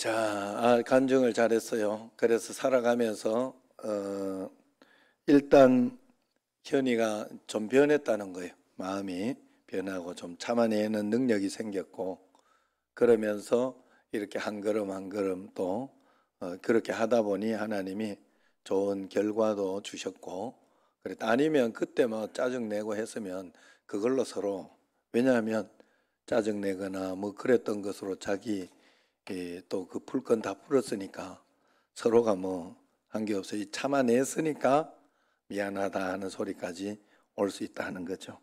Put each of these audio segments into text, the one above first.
자, 아, 간증을 잘했어요. 그래서 살아가면서 어, 일단 현이가 좀 변했다는 거예요. 마음이 변하고 좀 참아내는 능력이 생겼고 그러면서 이렇게 한 걸음 한 걸음 또 어, 그렇게 하다 보니 하나님이 좋은 결과도 주셨고 그랬다. 아니면 그때 뭐 짜증내고 했으면 그걸로 서로 왜냐하면 짜증내거나 뭐 그랬던 것으로 자기 예, 또 그 풀건 다 풀었으니까 서로가 뭐 한 게 없어 참아냈으니까 미안하다 하는 소리까지 올 수 있다 하는 거죠.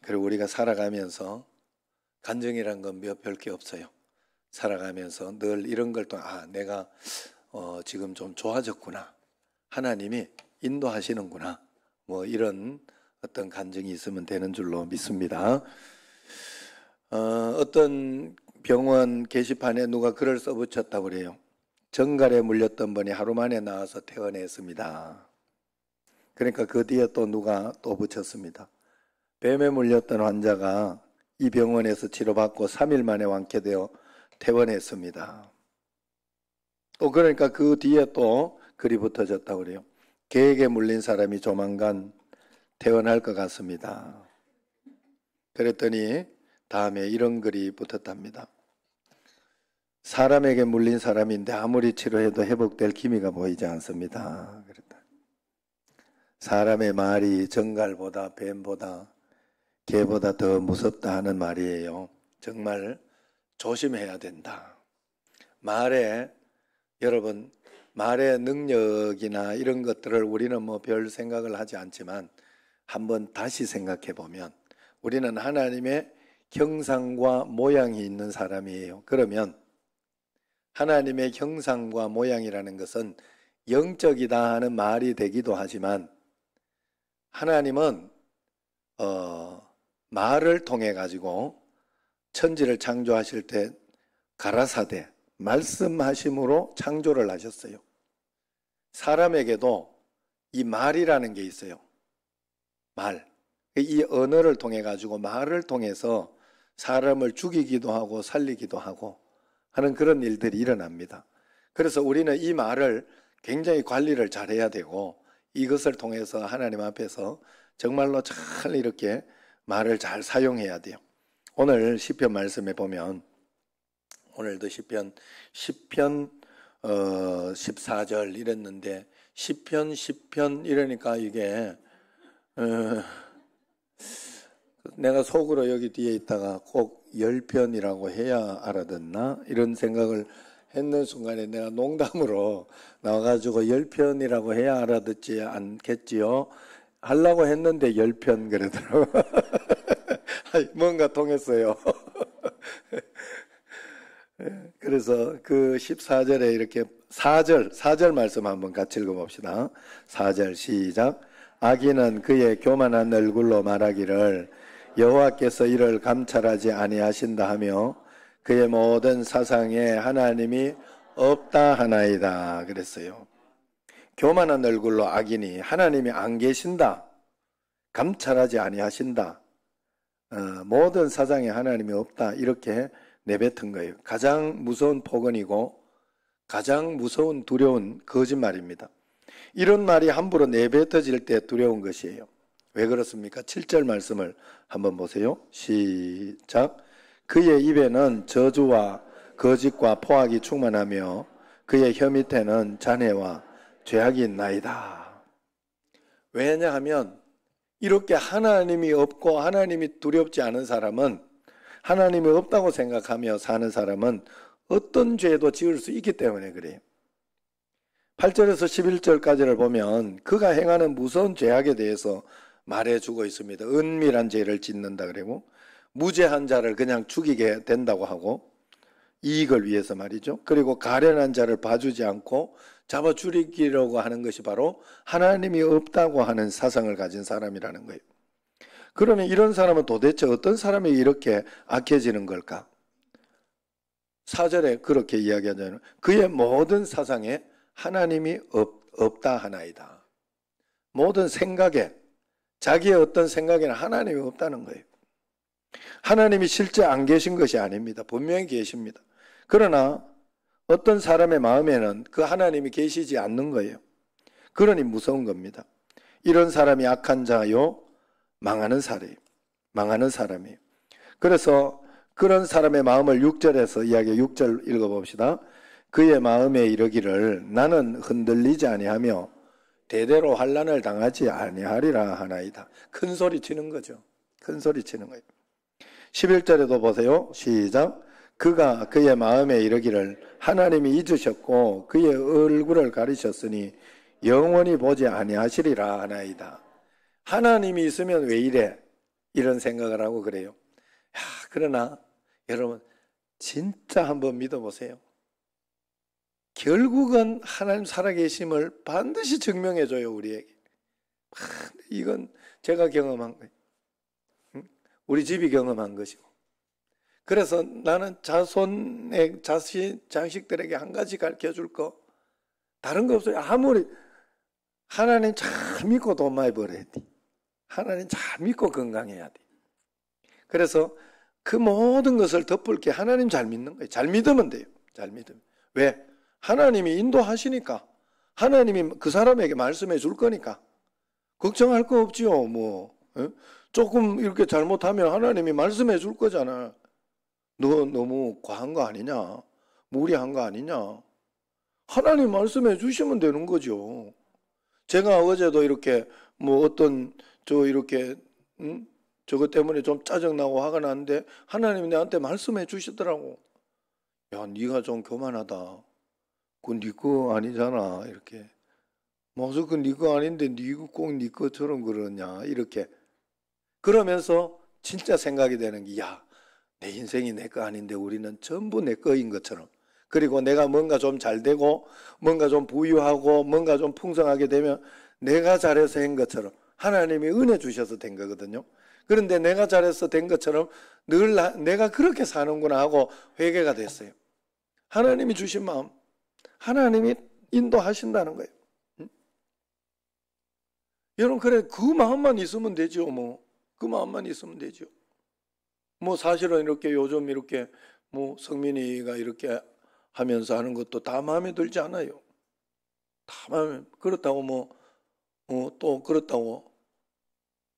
그리고 우리가 살아가면서 간증이란 건 몇 별 게 없어요. 살아가면서 늘 이런 걸 또 아 내가 어, 지금 좀 좋아졌구나 하나님이 인도하시는구나 뭐 이런 어떤 간증이 있으면 되는 줄로 믿습니다. 어, 어떤 병원 게시판에 누가 글을 써붙였다고 그래요. 정갈에 물렸던 분이 하루 만에 나와서 퇴원했습니다. 그러니까 그 뒤에 또 누가 또 붙였습니다. 뱀에 물렸던 환자가 이 병원에서 치료받고 3일 만에 완쾌되어 퇴원했습니다. 또 그러니까 그 뒤에 또 글이 붙어졌다고 그래요. 개에게 물린 사람이 조만간 퇴원할 것 같습니다. 그랬더니 다음에 이런 글이 붙었답니다. 사람에게 물린 사람인데 아무리 치료해도 회복될 기미가 보이지 않습니다. 그랬다. 사람의 말이 정갈보다 뱀보다 개보다 더 무섭다 하는 말이에요. 정말 조심해야 된다. 말에 여러분 말의 능력이나 이런 것들을 우리는 뭐 별 생각을 하지 않지만 한번 다시 생각해 보면 우리는 하나님의 경상과 모양이 있는 사람이에요. 그러면 하나님의 형상과 모양이라는 것은 영적이다 하는 말이 되기도 하지만 하나님은 어, 말을 통해 가지고 천지를 창조하실 때 가라사대 말씀하심으로 창조를 하셨어요. 사람에게도 이 말이라는 게 있어요. 말. 이 언어를 통해 가지고 말을 통해서 사람을 죽이기도 하고 살리기도 하고 하는 그런 일들이 일어납니다. 그래서 우리는 이 말을 굉장히 관리를 잘해야 되고 이것을 통해서 하나님 앞에서 정말로 잘 이렇게 말을 잘 사용해야 돼요. 오늘 시편 말씀에 보면 오늘도 시편 10편 어 14절 이랬는데 시편 10편 이러니까 이게 어, 내가 속으로 여기 뒤에 있다가 꼭 열편이라고 해야 알아듣나? 이런 생각을 했는 순간에 내가 농담으로 나와가지고 열편이라고 해야 알아듣지 않겠지요? 하려고 했는데 열편 그러더라고. 요 뭔가 통했어요. 예, 그래서 그 14절에 이렇게 4절, 4절 말씀 한번 같이 읽어봅시다. 4절 시작. 아기는 그의 교만한 얼굴로 말하기를 여호와께서 이를 감찰하지 아니하신다 하며 그의 모든 사상에 하나님이 없다 하나이다 그랬어요. 교만한 얼굴로 악인이 하나님이 안 계신다. 감찰하지 아니하신다. 어, 모든 사상에 하나님이 없다. 이렇게 내뱉은 거예요. 가장 무서운 폭언이고 가장 무서운 두려운 거짓말입니다. 이런 말이 함부로 내뱉어질 때 두려운 것이에요. 왜 그렇습니까? 7절 말씀을 한번 보세요. 시작. 그의 입에는 저주와 거짓과 포악이 충만하며 그의 혀 밑에는 잔해와 죄악이 있나이다. 왜냐하면 이렇게 하나님이 없고 하나님이 두렵지 않은 사람은 하나님이 없다고 생각하며 사는 사람은 어떤 죄도 지을 수 있기 때문에 그래요. 8절에서 11절까지를 보면 그가 행하는 무서운 죄악에 대해서 말해주고 있습니다. 은밀한 죄를 짓는다 그러고 무죄한 자를 그냥 죽이게 된다고 하고 이익을 위해서 말이죠. 그리고 가련한 자를 봐주지 않고 잡아 줄이기려고 하는 것이 바로 하나님이 없다고 하는 사상을 가진 사람이라는 거예요. 그러면 이런 사람은 도대체 어떤 사람이 이렇게 악해지는 걸까? 사절에 그렇게 이야기하잖아요. 그의 모든 사상에 하나님이 없, 없다 하나이다. 모든 생각에 자기의 어떤 생각에는 하나님이 없다는 거예요. 하나님이 실제 안 계신 것이 아닙니다. 분명히 계십니다. 그러나 어떤 사람의 마음에는 그 하나님이 계시지 않는 거예요. 그러니 무서운 겁니다. 이런 사람이 악한 자요, 망하는 사람이에요. 망하는 사람이에요. 그래서 그런 사람의 마음을 6절에서 이야기 6절 읽어봅시다. 그의 마음에 이르기를 나는 흔들리지 아니하며 대대로 환란을 당하지 아니하리라 하나이다. 큰 소리 치는 거죠. 큰 소리 치는 거예요. 11절에도 보세요. 시작. 그가 그의 마음에 이르기를 하나님이 잊으셨고 그의 얼굴을 가리셨으니 영원히 보지 아니하시리라 하나이다. 하나님이 있으면 왜 이래? 이런 생각을 하고 그래요. 야, 그러나 여러분 진짜 한번 믿어보세요. 결국은 하나님 살아계심을 반드시 증명해줘요, 우리에게. 아, 이건 제가 경험한 거예요. 우리 집이 경험한 것이고. 그래서 나는 자손의 자식장식들에게한 가지 가르쳐 줄 거. 다른 거 없어요. 아무리 하나님 잘 믿고 돈 많이 벌어야 돼. 하나님 잘 믿고 건강해야 돼. 그래서 그 모든 것을 덮을 게 하나님 잘 믿는 거예요. 잘 믿으면 돼요. 잘 믿으면. 왜? 하나님이 인도하시니까 하나님이 그 사람에게 말씀해 줄 거니까 걱정할 거 없지요. 뭐 조금 이렇게 잘못하면 하나님이 말씀해 줄 거잖아. 너 너무 과한 거 아니냐? 무리한 거 아니냐? 하나님 말씀해 주시면 되는 거죠. 제가 어제도 이렇게 뭐 어떤 저 이렇게 음? 저것 때문에 좀 짜증나고 화가 나는데 하나님이 나한테 말씀해 주시더라고. 야, 네가 좀 교만하다. 그건 니거 아니잖아 이렇게 뭐슨그니거 아닌데 니거 꼭네 것처럼 그러냐 이렇게 그러면서 진짜 생각이 되는 게야내 인생이 내 거 아닌데 우리는 전부 내 거인 것처럼 그리고 내가 뭔가 좀 잘 되고 뭔가 좀 부유하고 뭔가 좀 풍성하게 되면 내가 잘해서 한 것처럼 하나님이 은혜 주셔서 된 거거든요. 그런데 내가 잘해서 된 것처럼 늘 나, 내가 그렇게 사는구나 하고 회개가 됐어요. 하나님이 주신 마음 하나님이 인도하신다는 거예요. 응? 여러분, 그래, 그 마음만 있으면 되죠, 뭐. 그 마음만 있으면 되죠. 뭐, 사실은 이렇게 요즘 이렇게, 뭐, 성민이가 이렇게 하면서 하는 것도 다 마음에 들지 않아요. 다 마음에, 그렇다고 뭐, 어, 또 그렇다고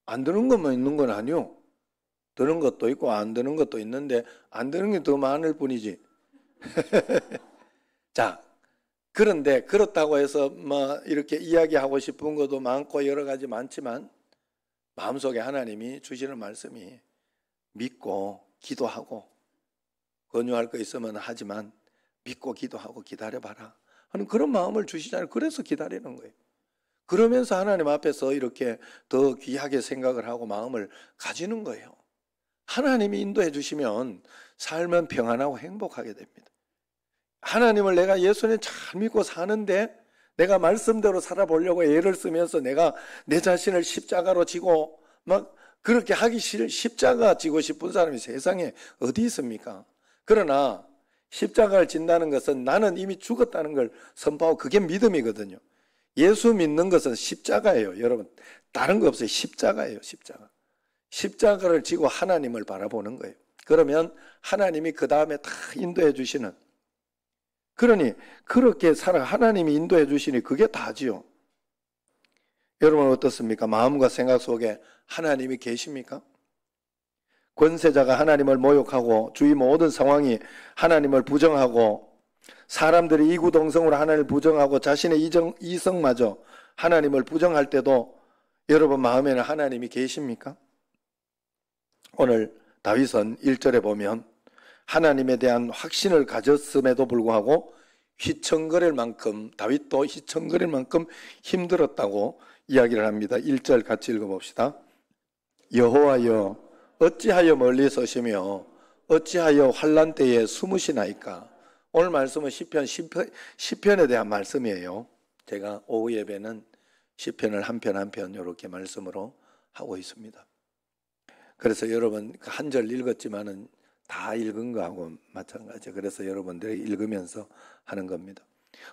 안 드는 것만 있는 건 아니요. 드는 것도 있고 안 드는 것도 있는데 안 드는 게 더 많을 뿐이지. 자, 그런데 그렇다고 해서 뭐 이렇게 이야기하고 싶은 것도 많고 여러 가지 많지만 마음속에 하나님이 주시는 말씀이 믿고 기도하고 권유할 거 있으면 하지만 믿고 기도하고 기다려봐라 하는 그런 마음을 주시잖아요. 그래서 기다리는 거예요. 그러면서 하나님 앞에서 이렇게 더 귀하게 생각을 하고 마음을 가지는 거예요. 하나님이 인도해 주시면 삶은 평안하고 행복하게 됩니다. 하나님을 내가 예수님 잘 믿고 사는데 내가 말씀대로 살아보려고 애를 쓰면서 내가 내 자신을 십자가로 지고 막 그렇게 하기 싫, 은 십자가 지고 싶은 사람이 세상에 어디 있습니까? 그러나 십자가를 진다는 것은 나는 이미 죽었다는 걸 선포하고 그게 믿음이거든요. 예수 믿는 것은 십자가예요. 여러분, 다른 거 없어요. 십자가예요, 십자가. 십자가를 지고 하나님을 바라보는 거예요. 그러면 하나님이 그 다음에 다 인도해 주시는 그러니 그렇게 살아 하나님이 인도해 주시니 그게 다지요. 여러분 어떻습니까? 마음과 생각 속에 하나님이 계십니까? 권세자가 하나님을 모욕하고 주위 모든 상황이 하나님을 부정하고 사람들이 이구동성으로 하나님을 부정하고 자신의 이정, 이성마저 하나님을 부정할 때도 여러분 마음에는 하나님이 계십니까? 오늘 다윗은 1절에 보면 하나님에 대한 확신을 가졌음에도 불구하고 휘청거릴 만큼 다윗도 휘청거릴 만큼 힘들었다고 이야기를 합니다. 1절 같이 읽어 봅시다. 여호와여 어찌하여 멀리 서시며 어찌하여 환란 때에 숨으시나이까? 오늘 말씀은 시편 10편, 1편에 대한 말씀이에요. 제가 오후 예배는 시편을 한 편 한 편 이렇게 말씀으로 하고 있습니다. 그래서 여러분 그 한절 읽었지만은 다 읽은 거하고 마찬가지예요. 그래서 여러분들이 읽으면서 하는 겁니다.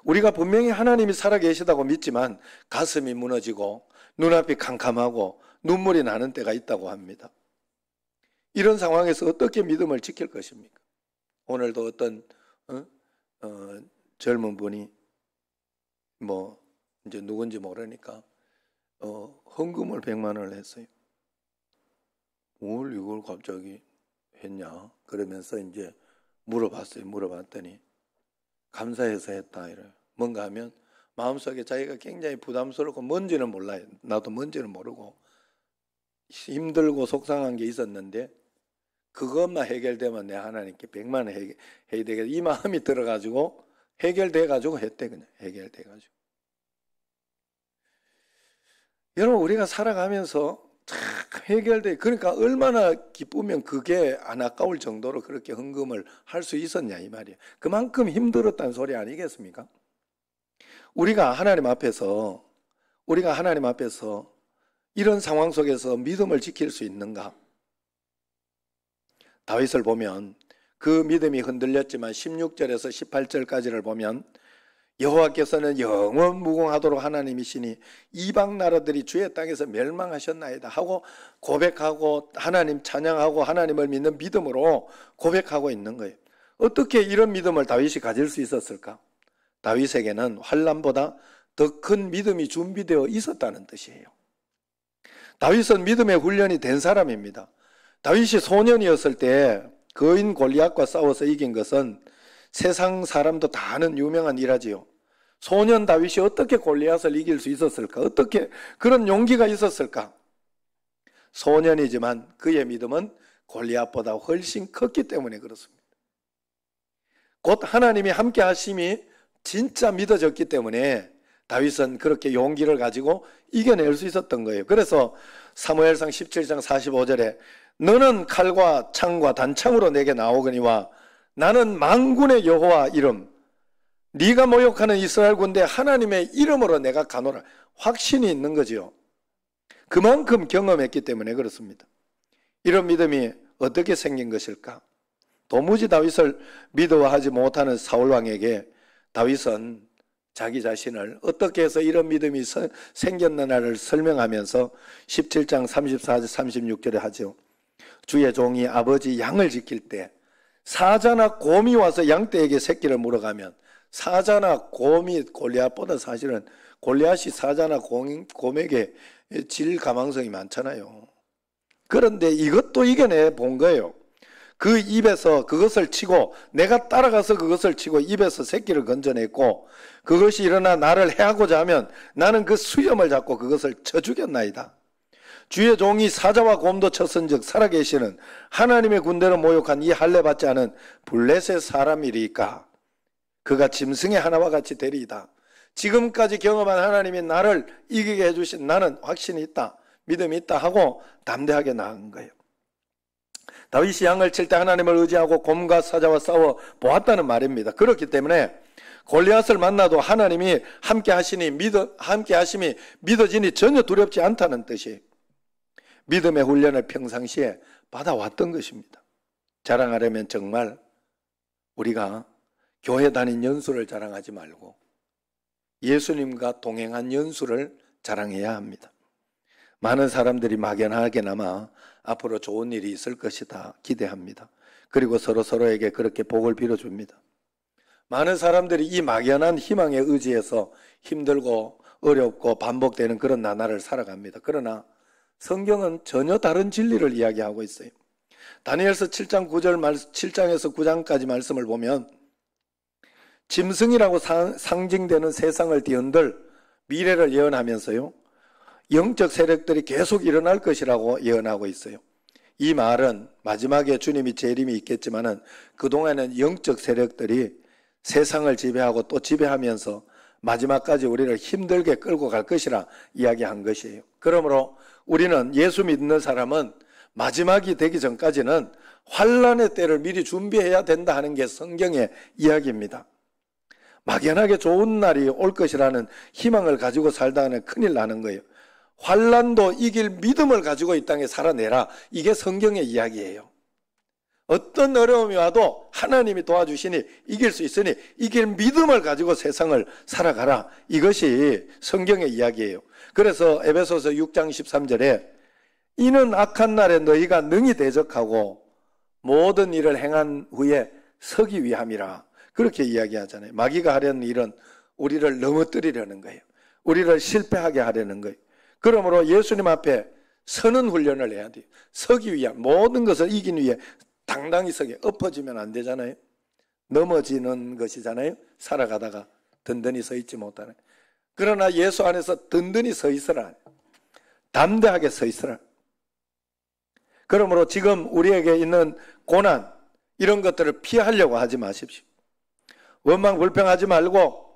우리가 분명히 하나님이 살아계시다고 믿지만 가슴이 무너지고 눈앞이 캄캄하고 눈물이 나는 때가 있다고 합니다. 이런 상황에서 어떻게 믿음을 지킬 것입니까? 오늘도 어떤 어? 어, 젊은 분이 뭐 이제 누군지 모르니까 어, 헌금을 100만 원을 했어요. 뭘 이걸 갑자기 했냐? 그러면서 이제 물어봤어요. 물어봤더니 감사해서 했다 이래요. 뭔가 하면 마음속에 자기가 굉장히 부담스럽고 뭔지는 몰라요. 나도 뭔지는 모르고 힘들고 속상한 게 있었는데 그것만 해결되면 내 하나님께 백만 해 해야 되겠다. 이 마음이 들어가지고 해결돼가지고 했대 그냥 해결돼가지고 여러분 우리가 살아가면서 해결돼. 그러니까 얼마나 기쁘면 그게 안 아까울 정도로 그렇게 헌금을 할 수 있었냐 이 말이에요. 그만큼 힘들었다는 소리 아니겠습니까? 우리가 하나님 앞에서 우리가 하나님 앞에서 이런 상황 속에서 믿음을 지킬 수 있는가? 다윗을 보면 그 믿음이 흔들렸지만 16절에서 18절까지를 보면 여호와께서는 영원 무궁하도록 하나님이시니 이방 나라들이 주의 땅에서 멸망하셨나이다 하고 고백하고 하나님 찬양하고 하나님을 믿는 믿음으로 고백하고 있는 거예요. 어떻게 이런 믿음을 다윗이 가질 수 있었을까? 다윗에게는 환란보다 더 큰 믿음이 준비되어 있었다는 뜻이에요. 다윗은 믿음의 훈련이 된 사람입니다. 다윗이 소년이었을 때 거인 골리앗과 싸워서 이긴 것은 세상 사람도 다 아는 유명한 일화지요. 소년 다윗이 어떻게 골리앗을 이길 수 있었을까? 어떻게 그런 용기가 있었을까? 소년이지만 그의 믿음은 골리앗보다 훨씬 컸기 때문에 그렇습니다. 곧 하나님이 함께 하심이 진짜 믿어졌기 때문에 다윗은 그렇게 용기를 가지고 이겨낼 수 있었던 거예요. 그래서 사무엘상 17장 45절에 너는 칼과 창과 단창으로 내게 나오거니와 나는 망군의 여호와 이름 네가 모욕하는 이스라엘 군대 하나님의 이름으로 내가 간호라 확신이 있는 거지요. 그만큼 경험했기 때문에 그렇습니다. 이런 믿음이 어떻게 생긴 것일까? 도무지 다윗을 믿어하지 못하는 사울 왕에게 다윗은 자기 자신을 어떻게 해서 이런 믿음이 생겼느냐를 설명하면서 17장 34절 36절에 하죠. 주의 종이 아버지 양을 지킬 때 사자나 곰이 와서 양떼에게 새끼를 물어가면 사자나 곰이 골리앗보다 사실은 골리앗이 사자나 곰, 에게질 가망성이 많잖아요. 그런데 이것도 이겨내 본 거예요. 그 입에서 그것을 치고 내가 따라가서 그것을 치고 입에서 새끼를 건져냈고 그것이 일어나 나를 해하고자 하면 나는 그 수염을 잡고 그것을 쳐 죽였나이다. 주의 종이 사자와 곰도 쳤은즉 살아계시는 하나님의 군대를 모욕한 이 할례 받지 않은 블레셋 사람이리까 그가 짐승의 하나와 같이 되리이다. 지금까지 경험한 하나님이 나를 이기게 해주신 나는 확신이 있다. 믿음이 있다 하고 담대하게 나간 거예요. 다윗이 양을 칠 때 하나님을 의지하고 곰과 사자와 싸워 보았다는 말입니다. 그렇기 때문에 골리앗을 만나도 하나님이 함께 하시니 믿어 함께 하심이 믿어지니 전혀 두렵지 않다는 뜻이 믿음의 훈련을 평상시에 받아왔던 것입니다. 자랑하려면 정말 우리가 교회 다닌 연수를 자랑하지 말고 예수님과 동행한 연수를 자랑해야 합니다. 많은 사람들이 막연하게나마 앞으로 좋은 일이 있을 것이다 기대합니다. 그리고 서로 서로에게 그렇게 복을 빌어줍니다. 많은 사람들이 이 막연한 희망에 의지해서 힘들고 어렵고 반복되는 그런 나날을 살아갑니다. 그러나 성경은 전혀 다른 진리를 이야기하고 있어요. 다니엘서 7장 9절 말 7장에서 9장까지 말씀을 보면 짐승이라고 상, 징되는 세상을 뒤흔들 미래를 예언하면서요. 영적 세력들이 계속 일어날 것이라고 예언하고 있어요. 이 말은 마지막에 주님이 재림이 있겠지만은 그동안은 영적 세력들이 세상을 지배하고 또 지배하면서 마지막까지 우리를 힘들게 끌고 갈 것이라 이야기한 것이에요. 그러므로 우리는 예수 믿는 사람은 마지막이 되기 전까지는 환란의 때를 미리 준비해야 된다 하는 게 성경의 이야기입니다. 막연하게 좋은 날이 올 것이라는 희망을 가지고 살다가는 큰일 나는 거예요. 환란도 이길 믿음을 가지고 이 땅에 살아내라. 이게 성경의 이야기예요. 어떤 어려움이 와도 하나님이 도와주시니 이길 수 있으니 이길 믿음을 가지고 세상을 살아가라. 이것이 성경의 이야기예요. 그래서 에베소서 6장 13절에 이는 악한 날에 너희가 능히 대적하고 모든 일을 행한 후에 서기 위함이라. 그렇게 이야기하잖아요. 마귀가 하려는 일은 우리를 넘어뜨리려는 거예요. 우리를 실패하게 하려는 거예요. 그러므로 예수님 앞에 서는 훈련을 해야 돼요. 서기 위한 모든 것을 이긴 위해 당당히 서게 엎어지면 안 되잖아요. 넘어지는 것이잖아요. 살아가다가 든든히 서 있지 못하네. 그러나 예수 안에서 든든히 서 있으라. 담대하게 서 있으라. 그러므로 지금 우리에게 있는 고난, 이런 것들을 피하려고 하지 마십시오. 원망 불평하지 말고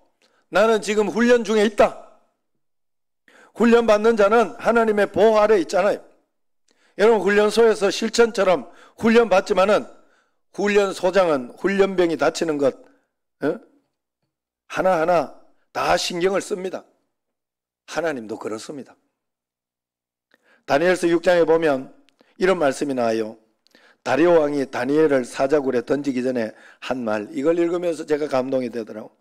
나는 지금 훈련 중에 있다. 훈련 받는 자는 하나님의 보호 아래 있잖아요. 여러분 훈련소에서 실천처럼 훈련 받지만은 훈련소장은 훈련병이 다치는 것 에? 어? 하나하나 다 신경을 씁니다. 하나님도 그렇습니다. 다니엘서 6장에 보면 이런 말씀이 나와요. 다리오 왕이 다니엘을 사자굴에 던지기 전에 한 말 이걸 읽으면서 제가 감동이 되더라고.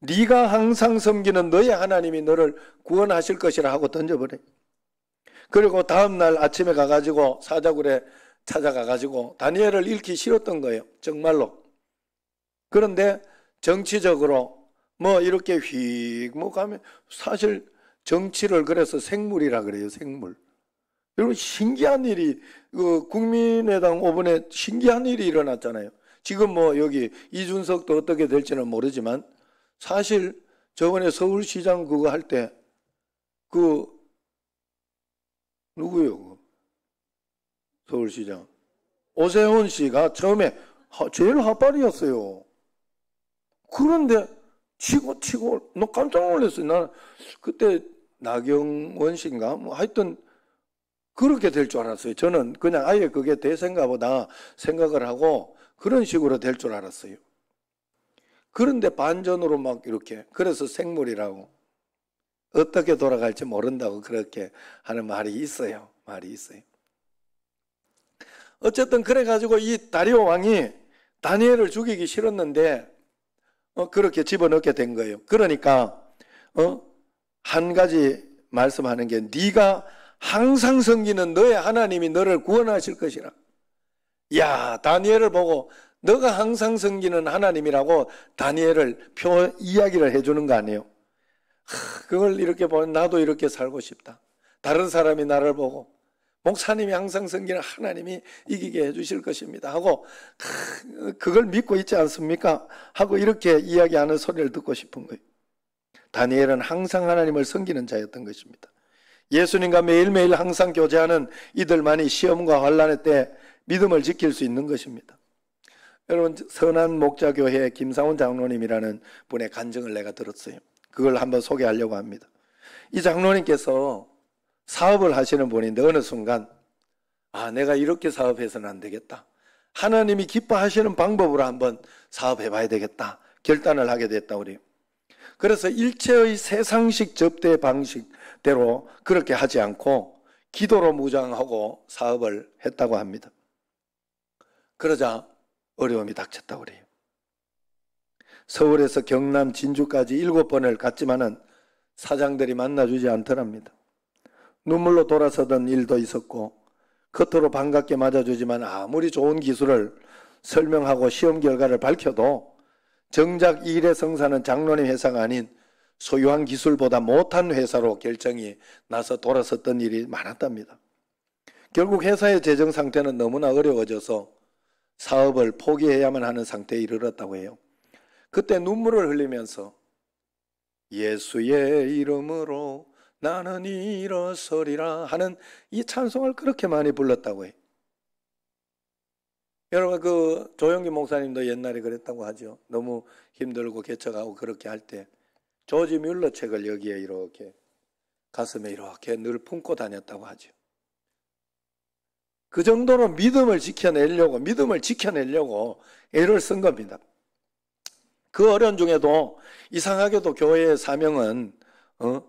네가 항상 섬기는 너의 하나님이 너를 구원하실 것이라 하고 던져버려. 그리고 다음 날 아침에 가가지고 사자굴에 찾아가가지고 다니엘을 잃기 싫었던 거예요. 정말로. 그런데 정치적으로 뭐 이렇게 휙 뭐 가면 사실 정치를 그래서 생물이라 그래요. 생물. 여러분 신기한 일이 그 국민의당 5분에 신기한 일이 일어났잖아요. 지금 뭐 여기 이준석도 어떻게 될지는 모르지만 사실 저번에 서울시장 그거 할 때 그 누구요? 그 서울시장 오세훈 씨가 처음에 제일 하발이었어요. 그런데 치고 치고 너 깜짝 놀랐어요. 나는 그때 나경원 씨인가 뭐 하여튼 그렇게 될 줄 알았어요. 저는 그냥 아예 그게 대생가 보다 생각을 하고 그런 식으로 될 줄 알았어요. 그런데 반전으로 막 이렇게 그래서 생물이라고 어떻게 돌아갈지 모른다고 그렇게 하는 말이 있어요. 말이 있어요. 어쨌든 그래 가지고 이 다리오 왕이 다니엘을 죽이기 싫었는데 어, 그렇게 집어넣게 된 거예요. 그러니까 어, 한 가지 말씀하는 게 네가 항상 섬기는 너의 하나님이 너를 구원하실 것이라. 야, 다니엘을 보고 너가 항상 섬기는 하나님이라고 다니엘을 표 이야기를 해 주는 거 아니에요. 그걸 이렇게 보면 나도 이렇게 살고 싶다. 다른 사람이 나를 보고 목사님이 항상 섬기는 하나님이 이기게 해 주실 것입니다. 하고 그걸 믿고 있지 않습니까? 하고 이렇게 이야기하는 소리를 듣고 싶은 거예요. 다니엘은 항상 하나님을 섬기는 자였던 것입니다. 예수님과 매일매일 항상 교제하는 이들만이 시험과 환란의 때 믿음을 지킬 수 있는 것입니다. 여러분 선한 목자 교회 김상훈 장로님이라는 분의 간증을 내가 들었어요. 그걸 한번 소개하려고 합니다. 이 장로님께서 사업을 하시는 분인데 어느 순간 아 내가 이렇게 사업해서는 안 되겠다. 하나님이 기뻐하시는 방법으로 한번 사업해봐야 되겠다. 결단을 하게 됐다 우리. 그래서 일체의 세상식 접대 방식 때로 그렇게 하지 않고 기도로 무장하고 사업을 했다고 합니다. 그러자 어려움이 닥쳤다고 그래요. 서울에서 경남 진주까지 일곱 번을 갔지만은 사장들이 만나주지 않더랍니다. 눈물로 돌아서던 일도 있었고 겉으로 반갑게 맞아주지만 아무리 좋은 기술을 설명하고 시험 결과를 밝혀도 정작 일의 성사는 장로님 회사가 아닌 소유한 기술보다 못한 회사로 결정이 나서 돌아섰던 일이 많았답니다. 결국 회사의 재정 상태는 너무나 어려워져서 사업을 포기해야만 하는 상태에 이르렀다고 해요. 그때 눈물을 흘리면서 예수의 이름으로 나는 일어서리라 하는 이 찬송을 그렇게 많이 불렀다고 해요. 여러분 그 조영기 목사님도 옛날에 그랬다고 하죠. 너무 힘들고 개척하고 그렇게 할때 조지 뮬러 책을 여기에 이렇게 가슴에 이렇게 늘 품고 다녔다고 하죠. 그 정도로 믿음을 지켜내려고, 믿음을 지켜내려고 애를 쓴 겁니다. 그 어려운 중에도 이상하게도 교회의 사명은, 어,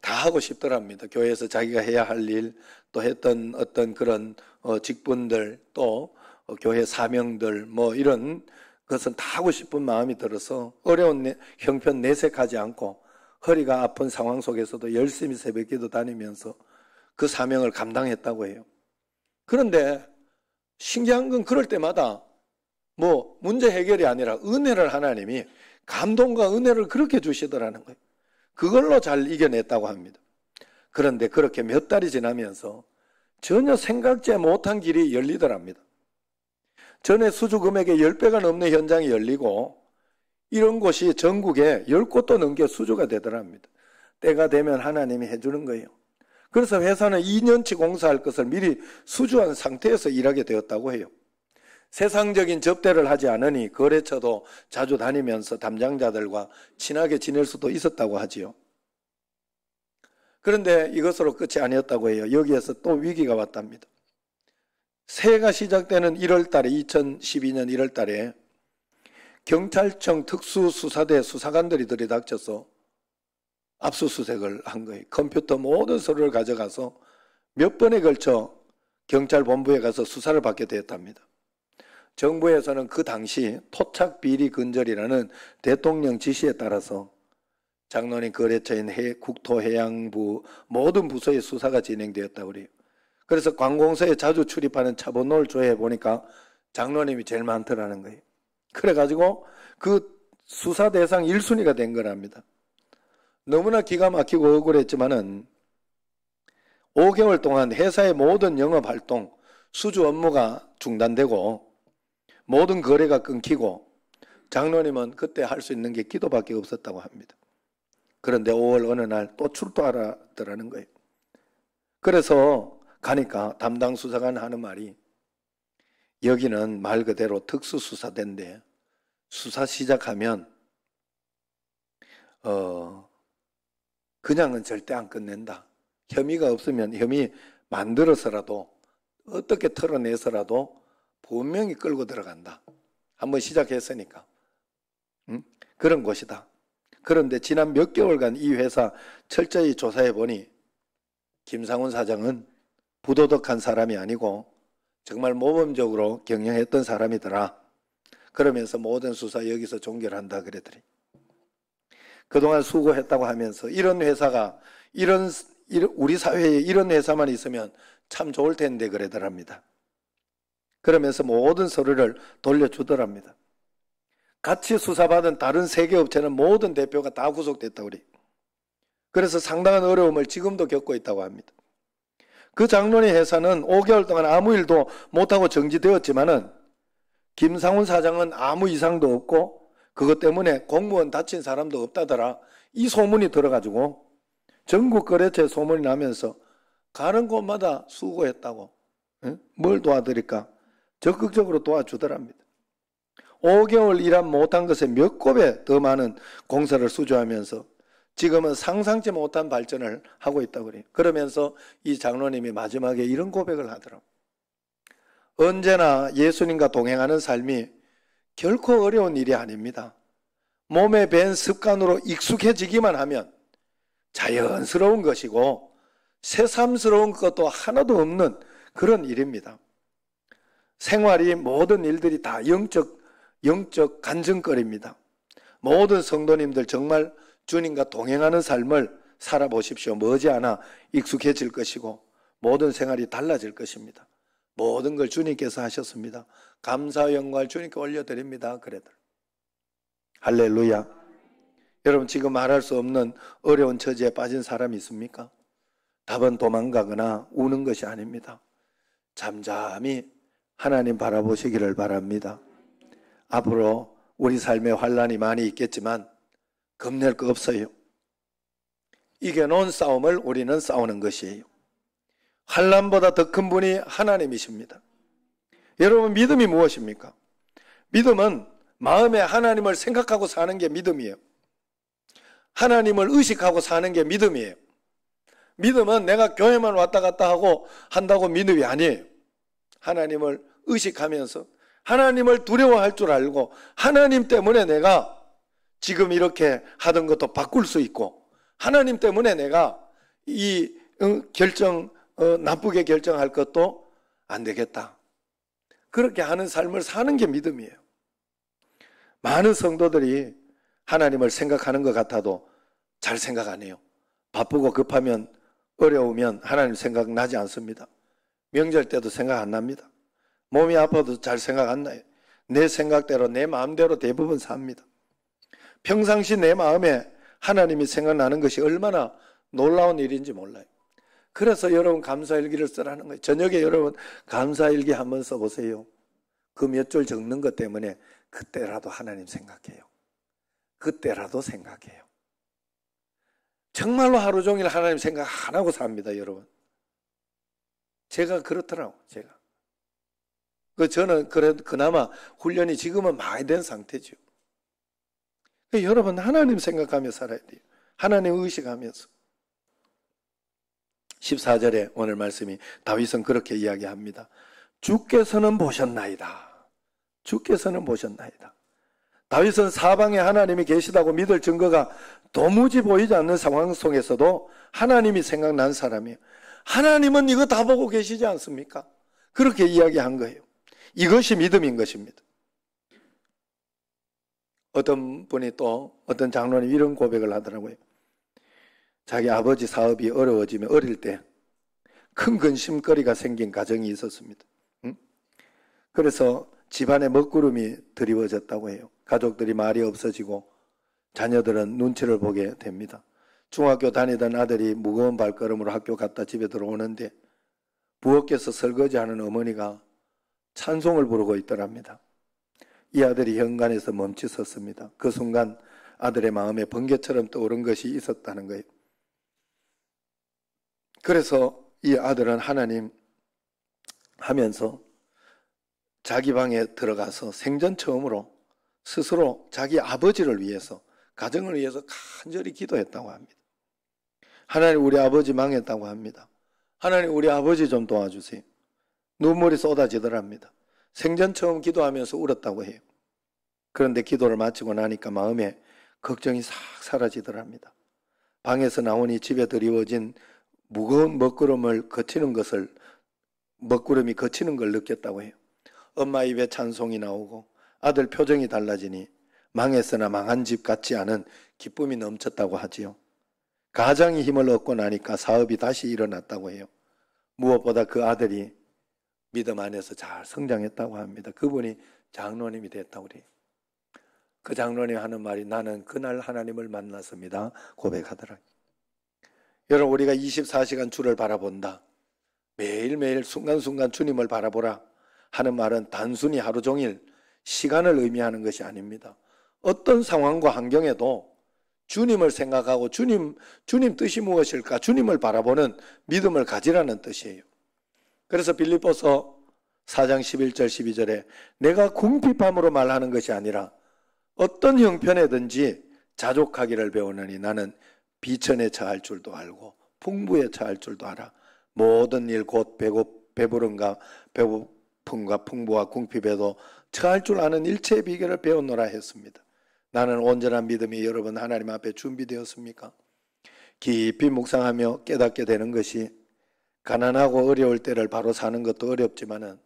다 하고 싶더랍니다. 교회에서 자기가 해야 할 일, 또 했던 어떤 그런 어, 직분들, 또 어, 교회 사명들, 뭐 이런 그것은 다 하고 싶은 마음이 들어서 어려운 형편 내색하지 않고 허리가 아픈 상황 속에서도 열심히 새벽 기도 다니면서 그 사명을 감당했다고 해요. 그런데 신기한 건 그럴 때마다 뭐 문제 해결이 아니라 은혜를 하나님이 감동과 은혜를 그렇게 주시더라는 거예요. 그걸로 잘 이겨냈다고 합니다. 그런데 그렇게 몇 달이 지나면서 전혀 생각지 못한 길이 열리더랍니다. 전에 수주 금액의 10배가 넘는 현장이 열리고 이런 곳이 전국에 10곳도 넘게 수주가 되더랍니다. 때가 되면 하나님이 해주는 거예요. 그래서 회사는 2년치 공사할 것을 미리 수주한 상태에서 일하게 되었다고 해요. 세상적인 접대를 하지 않으니 거래처도 자주 다니면서 담당자들과 친하게 지낼 수도 있었다고 하지요. 그런데 이것으로 끝이 아니었다고 해요. 여기에서 또 위기가 왔답니다. 새해가 시작되는 1월 달에 2012년 1월 달에 경찰청 특수수사대 수사관들이 들이닥쳐서 압수수색을 한 거예요. 컴퓨터 모든 서류를 가져가서 몇 번에 걸쳐 경찰 본부에 가서 수사를 받게 되었답니다. 정부에서는 그 당시 토착 비리 근절이라는 대통령 지시에 따라서 장로님 거래처인 국토해양부 모든 부서의 수사가 진행되었다고 그래요. 그래서 관공서에 자주 출입하는 차본노를 조회해 보니까 장로님이 제일 많더라는 거예요. 그래가지고 그 수사 대상 1순위가 된 거랍니다. 너무나 기가 막히고 억울했지만은 5개월 동안 회사의 모든 영업 활동, 수주 업무가 중단되고 모든 거래가 끊기고 장로님은 그때 할 수 있는 게 기도밖에 없었다고 합니다. 그런데 5월 어느 날 또 출두하더라는 라 거예요. 그래서 가니까 담당 수사관 하는 말이 여기는 말 그대로 특수수사대인데 수사 시작하면 어 그냥은 절대 안 끝낸다. 혐의가 없으면 혐의 만들어서라도 어떻게 털어내서라도 분명히 끌고 들어간다. 한번 시작했으니까. 음? 그런 곳이다. 그런데 지난 몇 개월간 이 회사 철저히 조사해 보니 김상훈 사장은 부도덕한 사람이 아니고 정말 모범적으로 경영했던 사람이더라. 그러면서 모든 수사 여기서 종결한다 그랬더니 그동안 수고했다고 하면서 이런 회사가 이런 우리 사회에 이런 회사만 있으면 참 좋을 텐데 그러더랍니다. 그러면서 모든 서류를 돌려주더랍니다. 같이 수사받은 다른 세 개 업체는 모든 대표가 다 구속됐다고 그래. 그래서 상당한 어려움을 지금도 겪고 있다고 합니다. 그 장로님 회사는 5개월 동안 아무 일도 못하고 정지되었지만은 김상훈 사장은 아무 이상도 없고 그것 때문에 공무원 다친 사람도 없다더라. 이 소문이 들어가지고 전국 거래처 에 소문이 나면서 가는 곳마다 수고했다고. 뭘 도와드릴까? 적극적으로 도와주더랍니다. 5개월 일한 못한 것에 몇 곱에 더 많은 공사를 수주하면서 지금은 상상치 못한 발전을 하고 있다고 그래요. 그러면서 이 장로님이 마지막에 이런 고백을 하더라고. 언제나 예수님과 동행하는 삶이 결코 어려운 일이 아닙니다. 몸에 밴 습관으로 익숙해지기만 하면 자연스러운 것이고 새삼스러운 것도 하나도 없는 그런 일입니다. 생활이 모든 일들이 다 영적 영적 간증거리입니다. 모든 성도님들 정말 주님과 동행하는 삶을 살아보십시오. 머지않아 익숙해질 것이고 모든 생활이 달라질 것입니다. 모든 걸 주님께서 하셨습니다. 감사 영광을 주님께 올려드립니다. 그래들. 할렐루야. 여러분 지금 말할 수 없는 어려운 처지에 빠진 사람이 있습니까? 답은 도망가거나 우는 것이 아닙니다. 잠잠히 하나님 바라보시기를 바랍니다. 앞으로 우리 삶에 환란이 많이 있겠지만 겁낼 거 없어요. 이겨놓은 싸움을 우리는 싸우는 것이에요. 한란보다 더 큰 분이 하나님이십니다. 여러분 믿음이 무엇입니까? 믿음은 마음에 하나님을 생각하고 사는 게 믿음이에요. 하나님을 의식하고 사는 게 믿음이에요. 믿음은 내가 교회만 왔다 갔다 하고 한다고 믿음이 아니에요. 하나님을 의식하면서 하나님을 두려워할 줄 알고 하나님 때문에 내가 지금 이렇게 하던 것도 바꿀 수 있고 하나님 때문에 내가 이 결정 어, 나쁘게 결정할 것도 안 되겠다. 그렇게 하는 삶을 사는 게 믿음이에요. 많은 성도들이 하나님을 생각하는 것 같아도 잘 생각 안 해요. 바쁘고 급하면 어려우면 하나님 생각 나지 않습니다. 명절 때도 생각 안 납니다. 몸이 아파도 잘 생각 안 나요. 내 생각대로 내 마음대로 대부분 삽니다. 평상시 내 마음에 하나님이 생각나는 것이 얼마나 놀라운 일인지 몰라요. 그래서 여러분 감사일기를 쓰라는 거예요. 저녁에 여러분 감사일기 한번 써보세요. 그 몇 줄 적는 것 때문에 그때라도 하나님 생각해요. 그때라도 생각해요. 정말로 하루 종일 하나님 생각 안 하고 삽니다, 여러분. 제가 그렇더라고, 제가. 그 저는 그래도 그나마 훈련이 지금은 많이 된 상태죠. 예, 여러분 하나님 생각하며 살아야 돼요. 하나님 의식하면서. 14절에 오늘 말씀이 다윗은 그렇게 이야기합니다. 주께서는 보셨나이다. 주께서는 보셨나이다. 다윗은 사방에 하나님이 계시다고 믿을 증거가 도무지 보이지 않는 상황 속에서도 하나님이 생각난 사람이에요. 하나님은 이거 다 보고 계시지 않습니까? 그렇게 이야기한 거예요. 이것이 믿음인 것입니다. 어떤 분이 또 어떤 장로님 이런 고백을 하더라고요. 자기 아버지 사업이 어려워지면 어릴 때 큰 근심거리가 생긴 가정이 있었습니다. 그래서 집안의 먹구름이 드리워졌다고 해요. 가족들이 말이 없어지고 자녀들은 눈치를 보게 됩니다. 중학교 다니던 아들이 무거운 발걸음으로 학교 갔다 집에 들어오는데 부엌에서 설거지하는 어머니가 찬송을 부르고 있더랍니다. 이 아들이 현관에서 멈추었습니다그 순간 아들의 마음에 번개처럼 떠오른 것이 있었다는 거예요. 그래서 이 아들은 하나님 하면서 자기 방에 들어가서 생전 처음으로 스스로 자기 아버지를 위해서 가정을 위해서 간절히 기도했다고 합니다. 하나님 우리 아버지 망했다고 합니다. 하나님 우리 아버지 좀 도와주세요. 눈물이 쏟아지더랍니다. 생전 처음 기도하면서 울었다고 해요. 그런데 기도를 마치고 나니까 마음에 걱정이 싹 사라지더랍니다. 방에서 나오니 집에 드리워진 무거운 먹구름을 거치는 것을 먹구름이 거치는 걸 느꼈다고 해요. 엄마 입에 찬송이 나오고 아들 표정이 달라지니 망했으나 망한 집 같지 않은 기쁨이 넘쳤다고 하지요. 가장이 힘을 얻고 나니까 사업이 다시 일어났다고 해요. 무엇보다 그 아들이 믿음 안에서 잘 성장했다고 합니다. 그분이 장로님이 됐다고 그래그 장로님 하는 말이 나는 그날 하나님을 만났습니다. 고백하더라. 여러분 우리가 24시간 주를 바라본다. 매일매일 순간순간 주님을 바라보라 하는 말은 단순히 하루 종일 시간을 의미하는 것이 아닙니다. 어떤 상황과 환경에도 주님을 생각하고 주님 주님 뜻이 무엇일까? 주님을 바라보는 믿음을 가지라는 뜻이에요. 그래서 빌리보서 4장 11절 12절에 내가 궁핍함으로 말하는 것이 아니라 어떤 형편에든지 자족하기를 배우느니 나는 비천에 처할 줄도 알고 풍부에 처할 줄도 알아 모든 일 곧 배고 배부름과 배고픔과 풍부와 궁핍에도 처할 줄 아는 일체의 비결을 배우노라 했습니다. 나는 온전한 믿음이 여러분 하나님 앞에 준비되었습니까? 깊이 묵상하며 깨닫게 되는 것이 가난하고 어려울 때를 바로 사는 것도 어렵지만은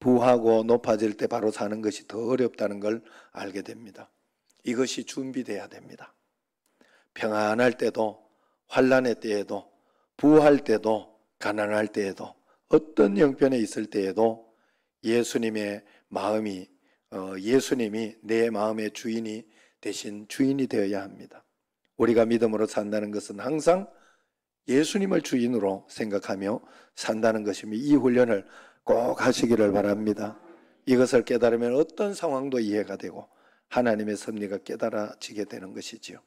부하고 높아질 때 바로 사는 것이 더 어렵다는 걸 알게 됩니다. 이것이 준비돼야 됩니다. 평안할 때도 환란의 때에도 부할 때도 가난할 때에도 어떤 형편에 있을 때에도 예수님의 마음이 어, 예수님이 내 마음의 주인이 대신 주인이 되어야 합니다. 우리가 믿음으로 산다는 것은 항상 예수님을 주인으로 생각하며 산다는 것이며 이 훈련을 꼭 하시기를 바랍니다. 이것을 깨달으면 어떤 상황도 이해가 되고 하나님의 섭리가 깨달아지게 되는 것이지요.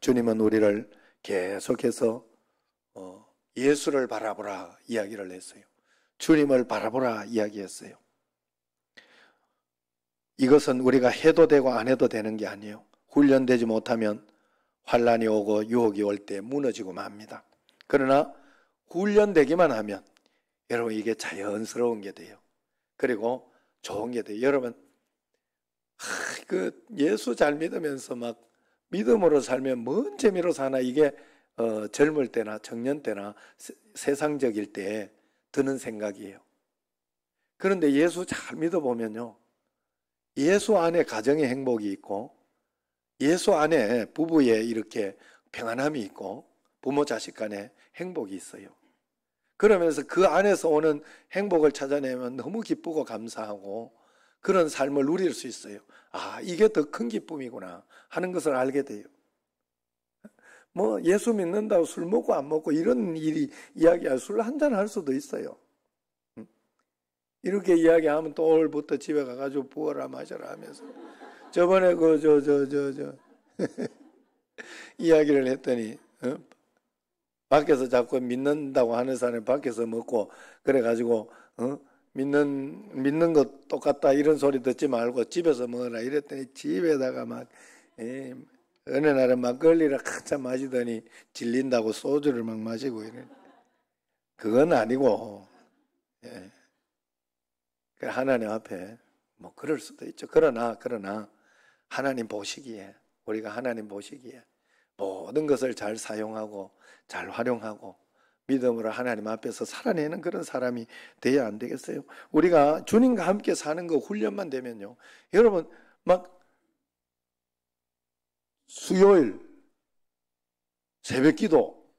주님은 우리를 계속해서 어, 예수를 바라보라 이야기를 했어요. 주님을 바라보라 이야기했어요. 이것은 우리가 해도 되고 안 해도 되는 게 아니에요. 훈련되지 못하면 환란이 오고 유혹이 올 때 무너지고 맙니다. 그러나 훈련되기만 하면 여러분 이게 자연스러운 게 돼요. 그리고 좋은 게 돼요. 여러분 하, 그 예수 잘 믿으면서 막 믿음으로 살면 뭔 재미로 사나 이게 어, 젊을 때나 청년 때나 세, 세상적일 때 드는 생각이에요. 그런데 예수 잘 믿어보면요. 예수 안에 가정의 행복이 있고 예수 안에 부부에 이렇게 평안함이 있고 부모 자식 간에 행복이 있어요. 그러면서 그 안에서 오는 행복을 찾아내면 너무 기쁘고 감사하고 그런 삶을 누릴 수 있어요. 아, 이게 더 큰 기쁨이구나 하는 것을 알게 돼요. 뭐 예수 믿는다고 술 먹고 안 먹고 이런 일이 이야기할 술한 잔 할 수도 있어요. 음. 이렇게 이야기하면 또 오늘부터 집에 가가지고 부어라 마셔라 하면서 저번에 그저저저 저 이야기를 했더니 어? 밖에서 자꾸 믿는다고 하는 사람이 밖에서 먹고 그래 가지고 어? 믿는 믿는 것 똑같다 이런 소리 듣지 말고 집에서 먹어라 이랬더니 집에다가 막 에, 예, 어느 날에막걸리라 한참 마시더니 질린다고 소주를 막 마시고 이래. 그건 아니고 예. 그 하나님 앞에 뭐 그럴 수도 있죠. 그러나 그러나 하나님 보시기에 우리가 하나님 보시기에 모든 것을 잘 사용하고 잘 활용하고 믿음으로 하나님 앞에서 살아내는 그런 사람이 돼야 안 되겠어요? 우리가 주님과 함께 사는 거 그 훈련만 되면요. 여러분, 막 수요일 새벽 기도,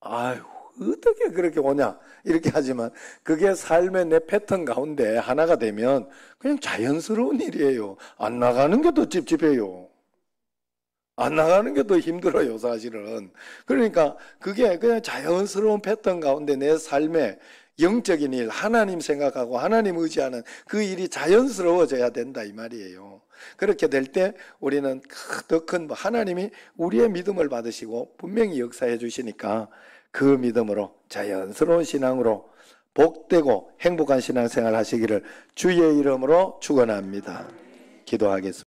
아유, 어떻게 그렇게 오냐? 이렇게 하지만 그게 삶의 내 패턴 가운데 하나가 되면 그냥 자연스러운 일이에요. 안 나가는 게 더 찝찝해요. 안 나가는 게 더 힘들어요, 사실은. 그러니까 그게 그냥 자연스러운 패턴 가운데 내 삶에 영적인 일, 하나님 생각하고 하나님 의지하는 그 일이 자연스러워져야 된다 이 말이에요. 그렇게 될 때 우리는 더 큰 하나님이 우리의 믿음을 받으시고 분명히 역사해 주시니까 그 믿음으로 자연스러운 신앙으로 복되고 행복한 신앙생활 하시기를 주의 이름으로 축원합니다. 기도하겠습니다.